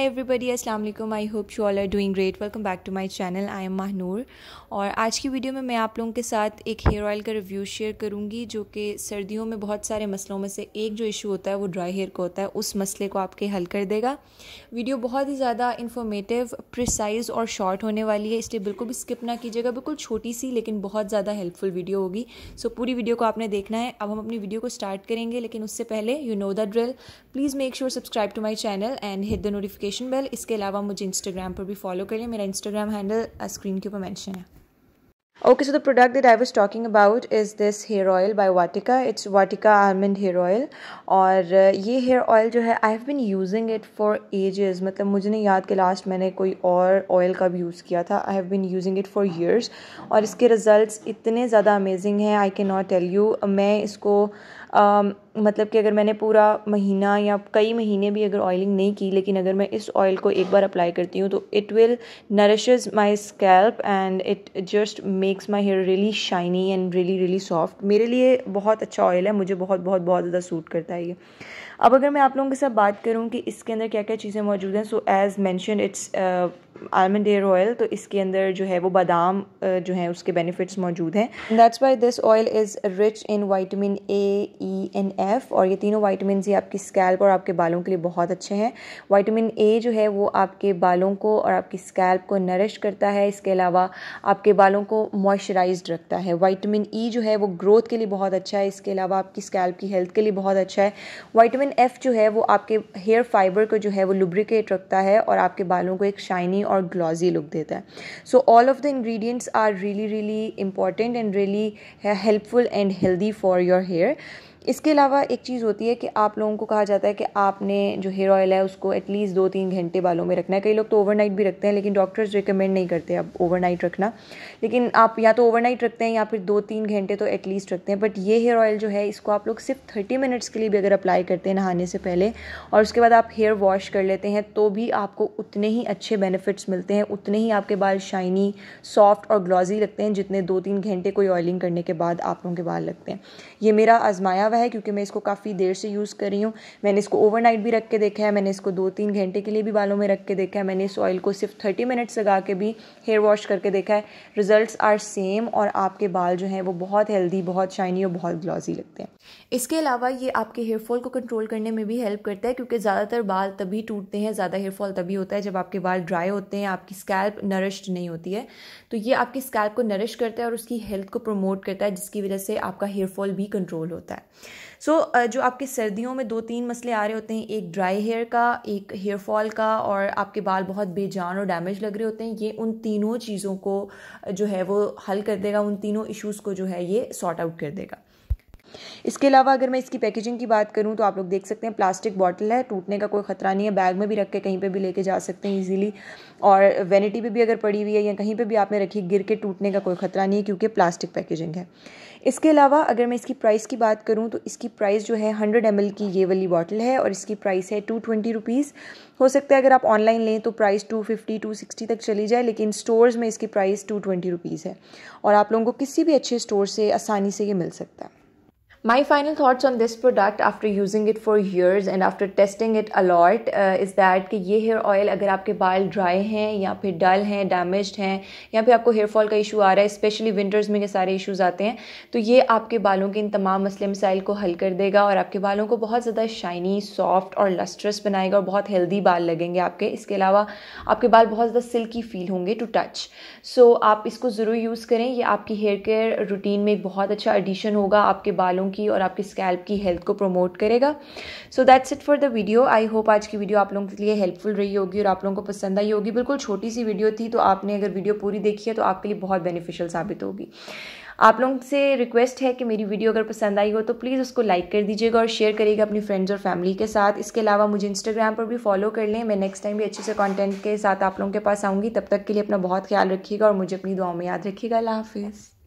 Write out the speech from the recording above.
high everybody Aslam I hope you all are doing great welcome back to my channel I am Mahnoor और आज की video में मैं आप लोगों के साथ एक हेयर ऑयल का रिव्यू शेयर करूंगी जो कि सर्दियों में बहुत सारे मसलों में से एक जो इशू होता है वो ड्राई हेयर का होता है उस मसले को आपके हल कर देगा वीडियो बहुत ही ज़्यादा इन्फॉर्मेटिव प्रिसाइज और शॉर्ट होने वाली है इसलिए बिल्कुल भी स्किप ना कीजिएगा बिल्कुल छोटी सी लेकिन बहुत ज़्यादा हेल्पफुल वीडियो होगी सो so, पूरी वीडियो को आपने देखना है अब हम अपनी वीडियो को स्टार्ट करेंगे लेकिन उससे पहले you know the drill please make sure subscribe to my channel and hit the notification notification bell इसके अलावा मुझे इंस्टाग्राम पर भी फॉलो करिए मेरा इंस्टाग्राम हैंडल स्क्रीन के ऊपर मैंशन है okay so the product that I was talking about is this hair oil by Vatika it's Vatika almond hair oil और ये हेयर ऑयल जो है I have been using it for ages मतलब मुझे नहीं याद कि लास्ट मैंने कोई और ऑयल का भी यूज़ किया था I have been using it for years और इसके रिजल्ट इतने ज़्यादा अमेजिंग हैं I can not tell you मैं इसको मतलब कि अगर मैंने पूरा महीना या कई महीने भी अगर ऑयलिंग नहीं की लेकिन अगर मैं इस ऑयल को एक बार अप्लाई करती हूँ तो it will nourishes my scalp and it just makes my hair really shiny and really really soft मेरे लिए बहुत अच्छा ऑयल है मुझे बहुत बहुत बहुत ज़्यादा सूट करता है ये अब अगर मैं आप लोगों के साथ बात करूँ कि इसके अंदर क्या क्या चीज़ें मौजूद हैं so as mention it's almond hair oil तो इसके अंदर जो है वो बादाम uh, जो है उसके बेनिफिट्स मौजूद हैं that's why this oil is rich in vitamin A E and F F और ये तीनों वाइटमिन ये आपकी स्कैल्प और आपके बालों के लिए बहुत अच्छे हैं वाइटमिन ए जो है वो आपके बालों को और आपकी स्कैल्प को नरिश करता है इसके अलावा आपके बालों को मॉइस्चराइज रखता है वाइटमिन ई e जो है वो ग्रोथ के लिए बहुत अच्छा है इसके अलावा आपकी स्कैल्प की हेल्थ के लिए बहुत अच्छा है वाइटमिन एफ़ जो है वो आपके हेयर फाइबर को जो है वो लुब्रिकेट रखता है और आपके बालों को एक शाइनी और ग्लॉजी लुक देता है so all of the ingredients are really really important and really helpful and healthy for your hair इसके अलावा एक चीज़ होती है कि आप लोगों को कहा जाता है कि आपने जो हेयर ऑयल है उसको एटलीस्ट दो तीन घंटे बालों में रखना है कई लोग तो ओवरनाइट भी रखते हैं लेकिन डॉक्टर्स रिकमेंड नहीं करते अब ओवरनाइट रखना लेकिन आप या तो ओवरनाइट रखते हैं या फिर दो तीन घंटे तो एटलीस्ट रखते हैं बट ये हेयर ऑयल जो है इसको आप लोग सिर्फ थर्टी मिनट्स के लिए भी अगर अप्लाई करते हैं नहाने से पहले और उसके बाद आप हेयर वॉश कर लेते हैं तो भी आपको उतने ही अच्छे बेनिफिट्स मिलते हैं उतने ही आपके बाल शाइनी सॉफ्ट और ग्लॉजी लगते हैं जितने दो तीन घंटे कोई ऑयलिंग करने के बाद आप लोगों के बाल लगते हैं ये मेरा आजमाया हुआ है क्योंकि मैं इसको काफ़ी देर से यूज़ कर रही हूँ मैंने इसको ओवरनाइट भी रख के देखा है मैंने इसको दो तीन घंटे के लिए भी बालों में रख के देखा है मैंने इस ऑयल को सिर्फ थर्टी मिनट्स लगा के भी हेयर वॉश करके देखा है रिजल्ट आर सेम और आपके बाल जो हैं वो बहुत हेल्दी बहुत शाइनी और बहुत ग्लॉजी लगते हैं इसके अलावा ये आपके हेयर फॉल को कंट्रोल करने में भी हेल्प करता है क्योंकि ज़्यादातर बाल तभी टूटते हैं ज़्यादा हेयरफॉल तभी होता है जब आपके बाल ड्राई होते हैं आपकी स्कैल्प नरिश्ड नहीं होती है तो ये आपकी स्कैल्प को नरिश करता है और उसकी हेल्थ को प्रमोट करता है जिसकी वजह से आपका हेयरफॉल भी कंट्रोल होता है सो so, uh, जो आपके सर्दियों में दो तीन मसले आ रहे होते हैं एक ड्राई हेयर का एक हेयर फॉल का और आपके बाल बहुत बेजान और डैमेज लग रहे होते हैं ये उन तीनों चीज़ों को जो है वो हल कर देगा उन तीनों इश्यूज़ को जो है ये सॉर्ट आउट कर देगा इसके अलावा अगर मैं इसकी पैकेजिंग की बात करूं तो आप लोग देख सकते हैं प्लास्टिक बॉटल है टूटने का कोई ख़तरा नहीं है बैग में भी रख के कहीं पे भी लेके जा सकते हैं इजीली और वैनिटी पे भी अगर पड़ी हुई है या कहीं पे भी आपने रखी गिर के टूटने का कोई ख़तरा नहीं है क्योंकि प्लास्टिक पैकेजिंग है इसके अलावा अगर मैं इसकी प्राइस की बात करूँ तो इसकी प्राइस जो है हंड्रेड एम की ये वाली बॉटल है और इसकी प्राइस है टू ट्वेंटी रुपीज़ हो सकता है अगर आप ऑनलाइन लें तो price two fifty two sixty तक चली जाए लेकिन स्टोर्स में इसकी प्राइस टू ट्वेंटी रुपीज़ है और आप लोगों को किसी भी अच्छे स्टोर से आसानी से ये मिल सकता है My final thoughts on this product after using it for years and after testing it a lot is uh, that कि ये हेयर ऑयल अगर आपके बाल ड्राई हैं या फिर डल हैं डैमेज हैं या फिर आपको हेयर फॉल का इशू आ रहा है स्पेशली विंटर्स में ये सारे इशूज़ आते हैं तो ये आपके बालों के इन तमाम मसले मसाइल को हल कर देगा और आपके बालों को बहुत ज़्यादा शाइनी सॉफ्ट और लस्ट्रस बनाएगा और बहुत हेल्दी बाल लगेंगे आपके इसके अलावा आपके बाल बहुत ज़्यादा सिल्की फील होंगे टू टच सो आप इसको ज़रूर यूज़ करें ये आपकी हेयर केयर रूटीन में एक बहुत अच्छा एडिशन होगा आपके बालों बालों की और आपकी स्कैल्प की हेल्थ को प्रमोट करेगा so that's it for the video I hope आज की वीडियो आप लोगों के लिए हेल्पफुल रही होगी और आप लोगों को पसंद आई होगी बिल्कुल छोटी सी वीडियो थी तो आपने अगर वीडियो पूरी देखी है तो आपके लिए बहुत बेनिफिशियल साबित होगी आप लोगों से रिक्वेस्ट है कि मेरी वीडियो अगर पसंद आई हो तो प्लीज़ उसको लाइक कर दीजिएगा और शेयर करिएगा अपनी फ्रेंड्स और फैमिली के साथ इसके अलावा मुझे इंस्टाग्राम पर भी फॉलो कर लें मैं नेक्स्ट टाइम भी अच्छे से कंटेंट के साथ आप लोगों के पास आऊँगी तब तक के लिए अपना बहुत ख्याल रखिएगा और मुझे अपनी दुआ में याद रखिएगा अल्लाह हाफिज़